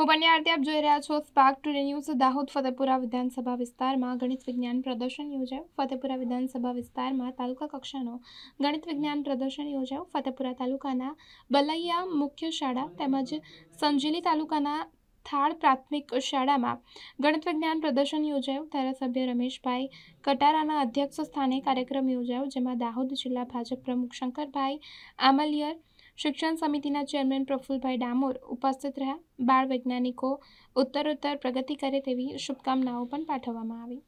હું બંને આરતી આપ જોઈ રહ્યા છો Spark two news Dahod Fatepura વિધાનસભા વિસ્તારમાં ગણિત વિજ્ઞાન પ્રદર્શન યોજાયું ફતેપુરા વિધાનસભા વિસ્તારમાં તાલુકા કક્ષાનો ગણિત વિજ્ઞાન પ્રદર્શન યોજાયું ફતેપુરા તાલુકાના બલૈયા મુખ્ય શાળા તેમજ સંજીલી તાલુકાના થાળ પ્રાથમિક શાળામાં ગણિત વિજ્ઞાન પ્રદર્શન યોજાયું ધારાસભ્ય રમેશભાઈ કટારાના અધ્યક્ષ સ્થાને કાર્યક્રમ યોજાયો જેમાં દાહોદ જિલ્લા ભાજપ પ્રમુખ શંકરભાઈ આમલિયર શિક્ષણ સમિતિના ચેરમેન પ્રફુલભાઈ ડામોર ઉપસ્થિત રહ્યા બાળ વૈજ્ઞાનિકો ઉત્તરોત્તર પ્રગતિ કરે તેવી શુભકામનાઓ પણ પાઠવવામાં આવી